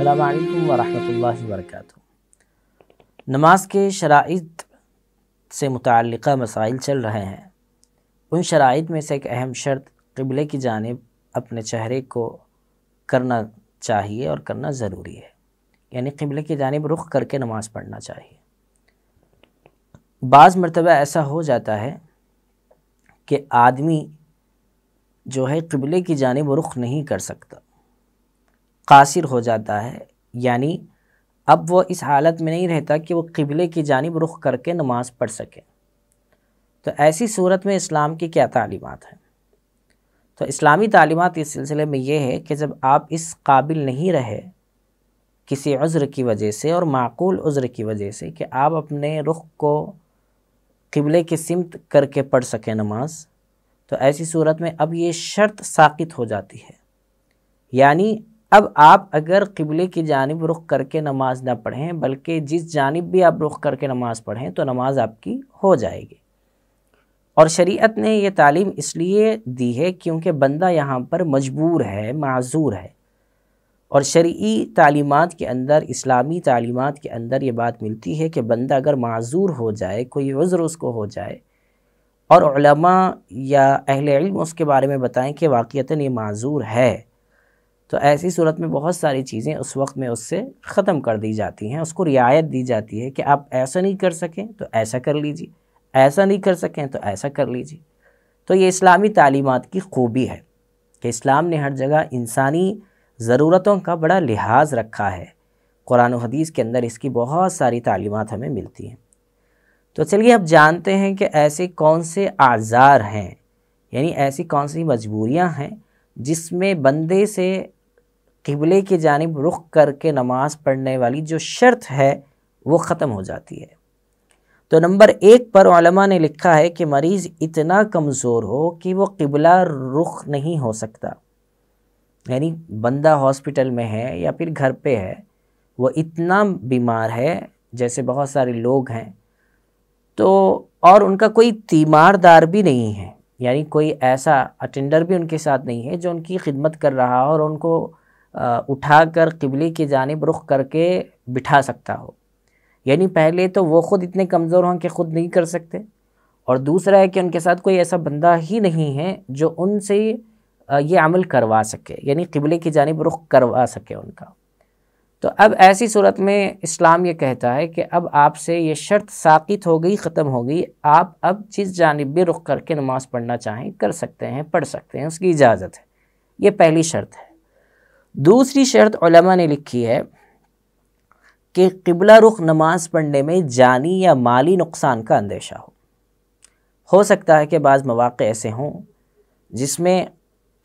अल्लाम वरहमल वरक नमाज के शराइ से मुतल मसाइल चल रहे हैं उन शराइ में से एक अहम शर्त कबले की जानब अपने चेहरे को करना चाहिए और करना ज़रूरी है यानी कबले की जानब रुख करके नमाज़ पढ़ना चाहिए बाज़ मरतबा ऐसा हो जाता है कि आदमी जो है कबले की जानब रुख नहीं कर सकता कासिर हो जाता है यानी अब वो इस हालत में नहीं रहता कि वो किबले की जानब रुख करके नमाज़ पढ़ सके तो ऐसी सूरत में इस्लाम की क्या तालीमत हैं तो इस्लामी तालीमत इस सिलसिले में ये है कि जब आप इस काबिल नहीं रहे किसी उज़्र की वजह से और माकूल उज़्र की वजह से कि आप अपने रुख को किबले की सिमत करके पढ़ सकें नमाज तो ऐसी सूरत में अब ये शर्त साकित हो जाती है यानी अब आप अगर किबले की जानब रुख करके नमाज ना पढ़ें बल्कि जिस जानब भी आप रुख करके नमाज पढ़ें तो नमाज आपकी हो जाएगी और शरीयत ने यह तालीम इसलिए दी है क्योंकि बंदा यहाँ पर मजबूर है माजूर है और शर्य तालीमत के अंदर इस्लामी तालीमत के अंदर ये बात मिलती है कि बंदा अगर माजूर हो जाए कोई उज़्र उसको हो जाए और या अहल इल्म उसके बारे में बताएँ कि वाक़ता ये माजूर है तो ऐसी सूरत में बहुत सारी चीज़ें उस वक्त में उससे ख़त्म कर दी जाती हैं उसको रियायत दी जाती है कि आप ऐसा नहीं कर सकें तो ऐसा कर लीजिए ऐसा नहीं कर सकें तो ऐसा कर लीजिए तो ये इस्लामी तालीमत की खूबी है कि इस्लाम ने हर जगह इंसानी ज़रूरतों का बड़ा लिहाज रखा है कुरान हदीस के अंदर इसकी बहुत सारी तालीमत हमें मिलती हैं तो चलिए अब जानते हैं कि ऐसे कौन से आज़ार हैं यानी ऐसी कौन सी मजबूरियां हैं जिसमें बंदे से किबले की जानब रुख करके नमाज पढ़ने वाली जो शर्त है वो ख़त्म हो जाती है तो नंबर एक पर ने लिखा है कि मरीज़ इतना कमज़ोर हो कि वो किबला रुख नहीं हो सकता यानी बंदा हॉस्पिटल में है या फिर घर पे है वो इतना बीमार है जैसे बहुत सारे लोग हैं तो और उनका कोई तीमारदार भी नहीं है यानी कोई ऐसा अटेंडर भी उनके साथ नहीं है जो उनकी खिदमत कर रहा हो और उनको उठाकर किबली की जानब रुख करके बिठा सकता हो यानी पहले तो वो ख़ुद इतने कमज़ोर हों कि ख़ुद नहीं कर सकते और दूसरा है कि उनके साथ कोई ऐसा बंदा ही नहीं है जो उनसे ये अमल करवा सके यानी किबले की जानब रुख करवा सके उनका तो अब ऐसी सूरत में इस्लाम ये कहता है कि अब आपसे ये शर्त साकित हो गई ख़त्म हो गई आप अब जिस जानब भी रुख करके नमाज़ पढ़ना चाहें कर सकते हैं पढ़ सकते हैं उसकी इजाज़त है ये पहली शर्त है दूसरी शर्त उलमा ने लिखी है कि किबला रुख नमाज पढ़ने में जानी या माली नुकसान का अंदेशा हो हो सकता है कि बाज़ मौाक़े ऐसे हों जिसमें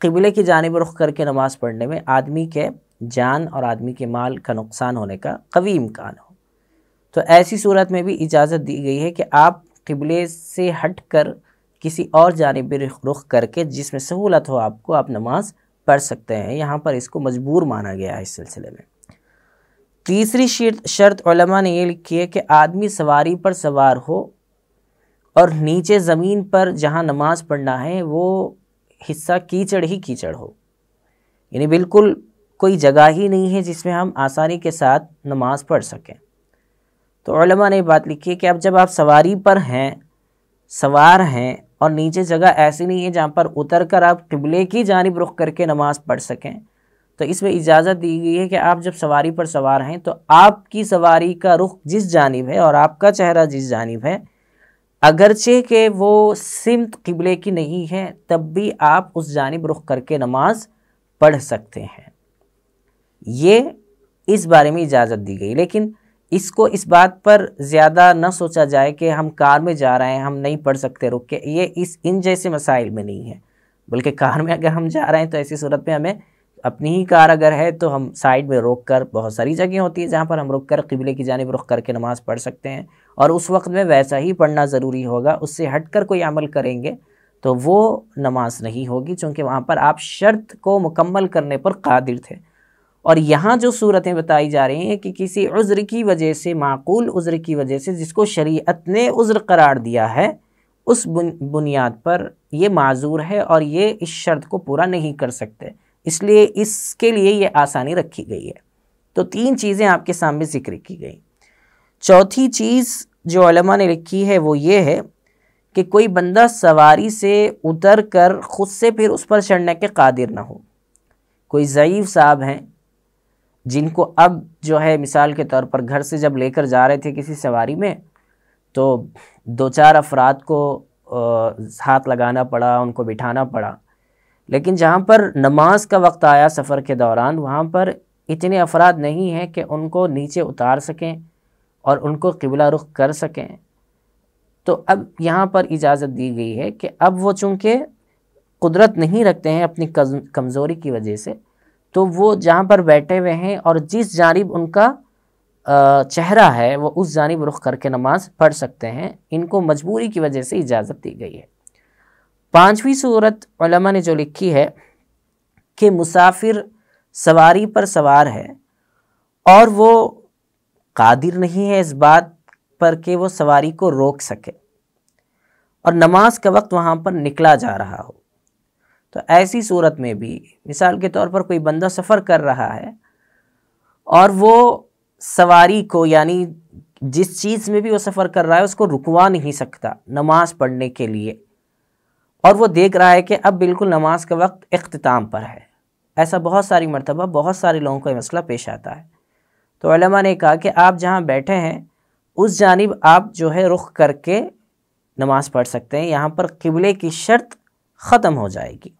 किबले की जानब रुख करके नमाज पढ़ने में आदमी के जान और आदमी के माल का नुकसान होने का कवी इम्कान हो तो ऐसी सूरत में भी इजाज़त दी गई है कि आप किबले से हट कर किसी और जानब रुख करके जिसमें सहूलत हो आपको आप नमाज़ पढ़ सकते हैं यहाँ पर इसको मजबूर माना गया है इस सिलसिले में तीसरी शर्त ओलमा ने ये लिखी है कि आदमी सवारी पर सवार हो और नीचे ज़मीन पर जहाँ नमाज पढ़ना है वो हिस्सा कीचड़ ही कीचड़ हो यानी बिल्कुल कोई जगह ही नहीं है जिसमें हम आसानी के साथ नमाज पढ़ सकें तो ओलमा ने बात लिखी है कि अब जब आप सवारी पर हैं सवार हैं और नीचे जगह ऐसी नहीं है जहाँ पर उतर कर आप किबले की जानब रुख करके नमाज़ पढ़ सकें तो इसमें इजाज़त दी गई है कि आप जब सवारी पर सवार हैं तो आपकी सवारी का रुख जिस जानब है और आपका चेहरा जिस जानब है अगरचे के वो सिमत किबले की नहीं है तब भी आप उस जानब रुख करके नमाज पढ़ सकते हैं ये इस बारे में इजाज़त दी गई लेकिन इसको इस बात पर ज़्यादा न सोचा जाए कि हम कार में जा रहे हैं हम नहीं पढ़ सकते रुक के ये इस इन जैसे मसाइल में नहीं है बल्कि कार में अगर हम जा रहे हैं तो ऐसी सूरत में हमें अपनी ही कार अगर है तो हम साइड में रोक कर बहुत सारी जगह होती है जहाँ पर हम रुक कर किबले की जानब रुख करके नमाज़ पढ़ सकते हैं और उस वक्त में वैसा ही पढ़ना ज़रूरी होगा उससे हट कर कोई अमल करेंगे तो वो नमाज नहीं होगी चूँकि वहाँ पर आप शर्त को मुकम्मल करने पर कादिर थे और यहाँ जो सूरतें बताई जा रही हैं कि किसी उज़्र की वजह से माकूल उज़्र की वजह से जिसको शरीयत ने उज़्र करार दिया है उस बुनियाद पर ये माजूर है और ये इस शर्त को पूरा नहीं कर सकते इसलिए इसके लिए ये आसानी रखी गई है तो तीन चीज़ें आपके सामने जिक्र की गई चौथी चीज़ जो ने लिखी है वो ये है कि कोई बंदा सवारी से उतर कर ख़ुद से फिर उस पर चढ़ने के कादिर ना हो कोई ज़यीफ़ साहब हैं जिनको अब जो है मिसाल के तौर पर घर से जब लेकर जा रहे थे किसी सवारी में तो दो चार अफराद को हाथ लगाना पड़ा उनको बिठाना पड़ा लेकिन जहाँ पर नमाज का वक्त आया सफ़र के दौरान वहाँ पर इतने अफराद नहीं हैं कि उनको नीचे उतार सकें और उनको किबला रुख कर सकें तो अब यहाँ पर इजाज़त दी गई है कि अब वो चूँकि कुदरत नहीं रखते हैं अपनी कमज़ोरी की वजह से तो वो जहाँ पर बैठे हुए हैं और जिस जानब उनका चेहरा है वो उस जानब रुख करके नमाज पढ़ सकते हैं इनको मजबूरी की वजह से इजाज़त दी गई है पाँचवीं सूरत ने जो लिखी है कि मुसाफिर सवारी पर सवार है और वो कादिर नहीं है इस बात पर कि वो सवारी को रोक सके और नमाज का वक्त वहाँ पर निकला जा रहा हो तो ऐसी सूरत में भी मिसाल के तौर पर कोई बंदा सफ़र कर रहा है और वो सवारी को यानी जिस चीज़ में भी वो सफ़र कर रहा है उसको रुकवा नहीं सकता नमाज़ पढ़ने के लिए और वो देख रहा है कि अब बिल्कुल नमाज का वक्त अख्ताम पर है ऐसा बहुत सारी मरतबा बहुत सारे लोगों को यह मसला पेश आता है तो ने कहा कि आप जहाँ बैठे हैं उस जानब आप जो है रुख करके नमाज़ पढ़ सकते हैं यहाँ पर किबले की शर्त ख़त्म हो जाएगी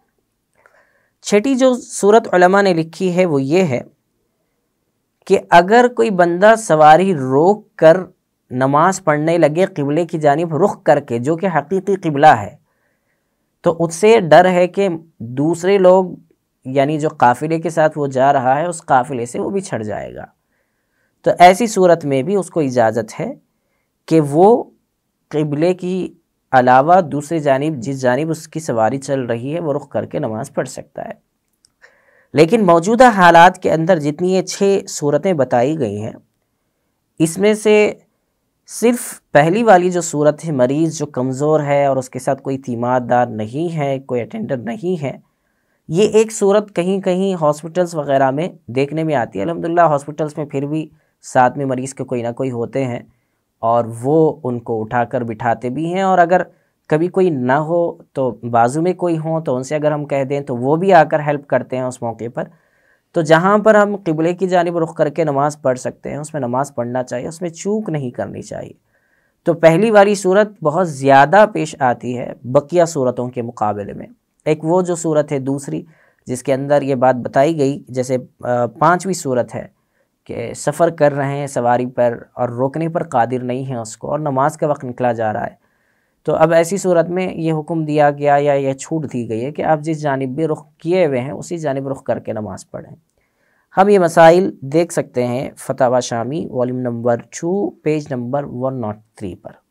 छठी जो सूरत ने लिखी है वो ये है कि अगर कोई बंदा सवारी रोक कर नमाज पढ़ने लगे किबले की जानब रुख करके जो कि हकीकी किबला है तो उससे डर है कि दूसरे लोग यानी जो काफ़िले के साथ वो जा रहा है उस काफ़िले से वो भी छड़ जाएगा तो ऐसी सूरत में भी उसको इजाज़त है कि वो किबले की अलावा दूसरी जानब जिस जानब उसकी सवारी चल रही है वो रुख करके नमाज़ पढ़ सकता है लेकिन मौजूदा हालात के अंदर जितनी ये छः सूरतें बताई गई हैं इसमें से सिर्फ पहली वाली जो सूरत है मरीज़ जो कमज़ोर है और उसके साथ कोई तीमारदार नहीं है कोई अटेंडर नहीं है ये एक सूरत कहीं कहीं हॉस्पिटल्स वगैरह में देखने में आती है अलहमदिल्ला हॉस्पिटल्स में फिर भी साथ में मरीज़ के कोई ना कोई होते हैं और वो उनको उठाकर बिठाते भी हैं और अगर कभी कोई ना हो तो बाजू में कोई हो तो उनसे अगर हम कह दें तो वो भी आकर हेल्प करते हैं उस मौके पर तो जहाँ पर हम किबले की जानब रुख करके नमाज़ पढ़ सकते हैं उसमें नमाज़ पढ़ना चाहिए उसमें चूक नहीं करनी चाहिए तो पहली वाली सूरत बहुत ज़्यादा पेश आती है बकिया सूरतों के मुकाबले में एक वो जो सूरत है दूसरी जिसके अंदर ये बात बताई गई जैसे पाँचवीं सूरत है कि सफ़र कर रहे हैं सवारी पर और रोकने पर कादिर नहीं है उसको और नमाज का वक्त निकला जा रहा है तो अब ऐसी सूरत में ये हुक्म दिया गया या यह छूट दी गई है कि आप जिस जानब भी रुख किए हुए हैं उसी जानब रुख करके नमाज़ पढ़ें हम ये मसाइल देख सकते हैं फतावा शामी volume number two page number one nought three पर